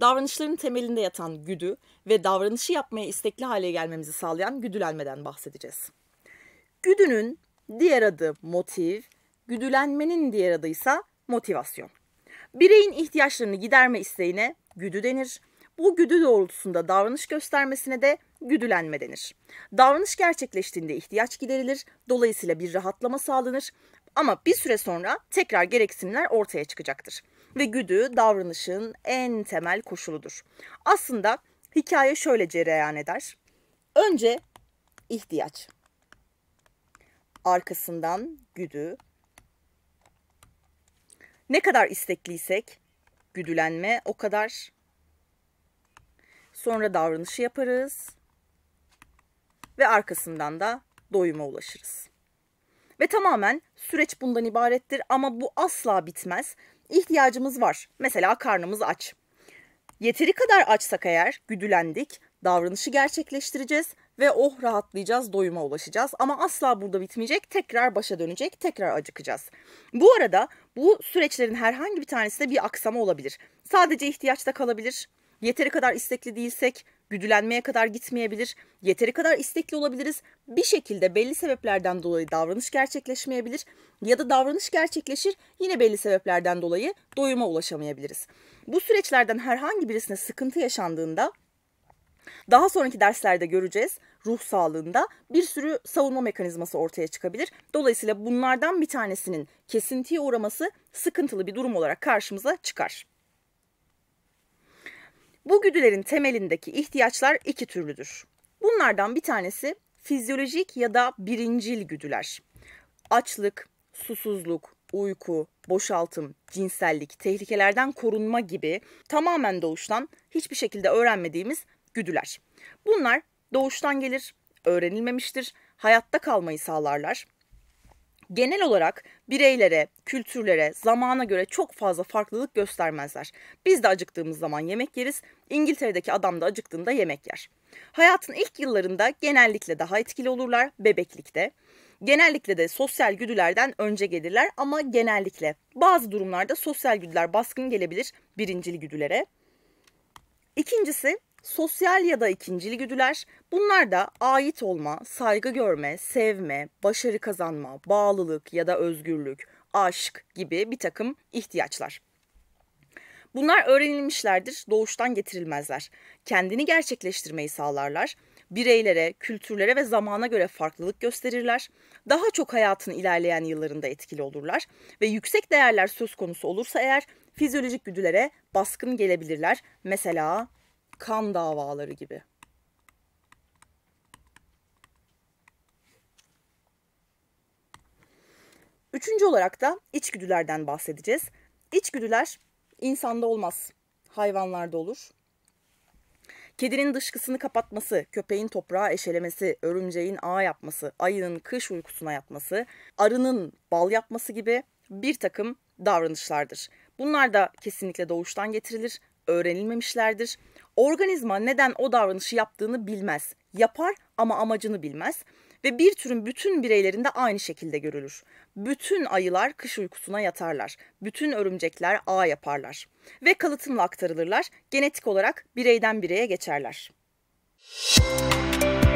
davranışların temelinde yatan güdü ve davranışı yapmaya istekli hale gelmemizi sağlayan güdülenmeden bahsedeceğiz. Güdünün diğer adı motiv, güdülenmenin diğer adı ise motivasyon. Bireyin ihtiyaçlarını giderme isteğine güdü denir. Bu güdü doğrultusunda davranış göstermesine de güdülenme denir. Davranış gerçekleştiğinde ihtiyaç giderilir, dolayısıyla bir rahatlama sağlanır ama bir süre sonra tekrar gereksinimler ortaya çıkacaktır ve güdü davranışın en temel koşuludur. Aslında hikaye şöyle cereyan eder. Önce ihtiyaç. Arkasından güdü. Ne kadar istekliysek güdülenme o kadar. Sonra davranışı yaparız ve arkasından da doyuma ulaşırız. Ve tamamen süreç bundan ibarettir ama bu asla bitmez ihtiyacımız var. Mesela karnımız aç. Yeteri kadar açsak eğer güdülendik, davranışı gerçekleştireceğiz ve oh rahatlayacağız, doyuma ulaşacağız. Ama asla burada bitmeyecek, tekrar başa dönecek, tekrar acıkacağız. Bu arada bu süreçlerin herhangi bir tanesinde bir aksama olabilir. Sadece ihtiyaçta kalabilir, yeteri kadar istekli değilsek güdülenmeye kadar gitmeyebilir, yeteri kadar istekli olabiliriz, bir şekilde belli sebeplerden dolayı davranış gerçekleşmeyebilir ya da davranış gerçekleşir yine belli sebeplerden dolayı doyuma ulaşamayabiliriz. Bu süreçlerden herhangi birisine sıkıntı yaşandığında daha sonraki derslerde göreceğiz ruh sağlığında bir sürü savunma mekanizması ortaya çıkabilir. Dolayısıyla bunlardan bir tanesinin kesintiye uğraması sıkıntılı bir durum olarak karşımıza çıkar. Bu güdülerin temelindeki ihtiyaçlar iki türlüdür. Bunlardan bir tanesi fizyolojik ya da birincil güdüler. Açlık, susuzluk, uyku, boşaltım, cinsellik, tehlikelerden korunma gibi tamamen doğuştan hiçbir şekilde öğrenmediğimiz güdüler. Bunlar doğuştan gelir, öğrenilmemiştir, hayatta kalmayı sağlarlar genel olarak bireylere, kültürlere, zamana göre çok fazla farklılık göstermezler. Biz de acıktığımız zaman yemek yeriz, İngiltere'deki adam da acıktığında yemek yer. Hayatın ilk yıllarında genellikle daha etkili olurlar bebeklikte. Genellikle de sosyal güdülerden önce gelirler ama genellikle bazı durumlarda sosyal güdüler baskın gelebilir birincil güdülere. İkincisi Sosyal ya da ikincil güdüler bunlar da ait olma, saygı görme, sevme, başarı kazanma, bağlılık ya da özgürlük, aşk gibi bir takım ihtiyaçlar. Bunlar öğrenilmişlerdir, doğuştan getirilmezler. Kendini gerçekleştirmeyi sağlarlar. Bireylere, kültürlere ve zamana göre farklılık gösterirler. Daha çok hayatın ilerleyen yıllarında etkili olurlar ve yüksek değerler söz konusu olursa eğer fizyolojik güdülere baskın gelebilirler. Mesela kan davaları gibi. Üçüncü olarak da içgüdülerden bahsedeceğiz. İçgüdüler insanda olmaz, hayvanlarda olur. Kedinin dışkısını kapatması, köpeğin toprağa eşelemesi, örümceğin ağ yapması, ayının kış uykusuna yatması, arının bal yapması gibi bir takım davranışlardır. Bunlar da kesinlikle doğuştan getirilir, öğrenilmemişlerdir. Organizma neden o davranışı yaptığını bilmez. Yapar ama amacını bilmez ve bir türün bütün bireylerinde aynı şekilde görülür. Bütün ayılar kış uykusuna yatarlar. Bütün örümcekler ağ yaparlar ve kalıtımla aktarılırlar. Genetik olarak bireyden bireye geçerler. Müzik